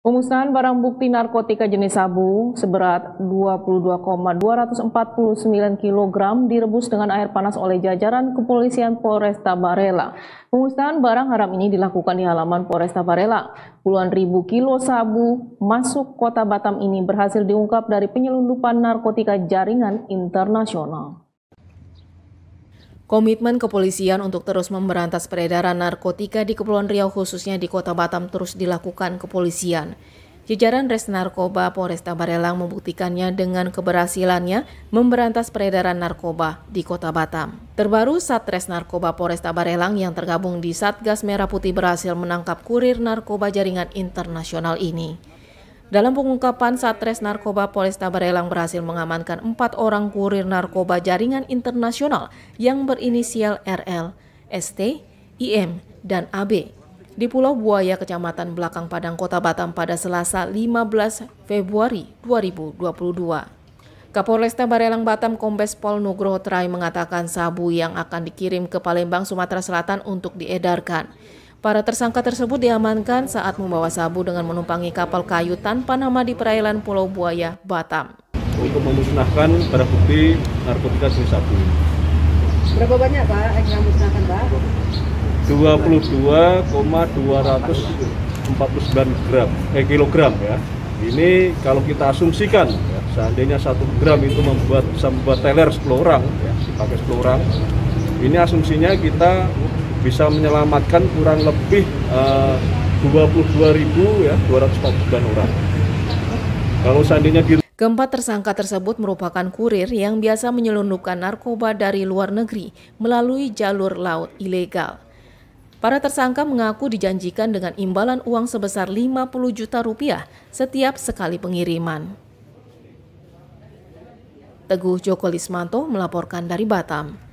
Pemusnahan barang bukti narkotika jenis sabu seberat 22,249 kg direbus dengan air panas oleh jajaran kepolisian Polresta Barela. Pemusnahan barang haram ini dilakukan di halaman Polresta Barela. Puluhan ribu kilo sabu masuk kota Batam ini berhasil diungkap dari penyelundupan narkotika jaringan internasional. Komitmen kepolisian untuk terus memberantas peredaran narkotika di Kepulauan Riau khususnya di Kota Batam terus dilakukan kepolisian. Jajaran Res Narkoba Polresta Barelang membuktikannya dengan keberhasilannya memberantas peredaran narkoba di Kota Batam. Terbaru Satres Narkoba Polresta Barelang yang tergabung di Satgas Merah Putih berhasil menangkap kurir narkoba jaringan internasional ini. Dalam pengungkapan, Satres Narkoba Polresta Barelang berhasil mengamankan empat orang kurir narkoba jaringan internasional yang berinisial RL, ST, IM, dan AB di Pulau Buaya, Kecamatan Belakang Padang, Kota Batam pada Selasa 15 Februari 2022. Kapolresta Barelang Batam Kombes Pol Nugroho Trai mengatakan sabu yang akan dikirim ke Palembang, Sumatera Selatan untuk diedarkan. Para tersangka tersebut diamankan saat membawa sabu dengan menumpangi kapal kayu tanpa nama di perairan Pulau Buaya, Batam. Untuk memusnahkan para bukti narkotika jenis sabu. Berapa banyak Pak yang musnahkan Pak? 22,249 gram, eh kilogram ya. Ini kalau kita asumsikan, ya, seandainya satu gram itu membuat bisa membuat teler 10 orang, ya, dipakai 10 orang. Ini asumsinya kita bisa menyelamatkan kurang lebih eh, uh, 22.000 ya 249 orang. Kalau seandainya di Keempat tersangka tersebut merupakan kurir yang biasa menyelundupkan narkoba dari luar negeri melalui jalur laut ilegal. Para tersangka mengaku dijanjikan dengan imbalan uang sebesar 50 juta rupiah setiap sekali pengiriman. Teguh Joko Lismanto melaporkan dari Batam.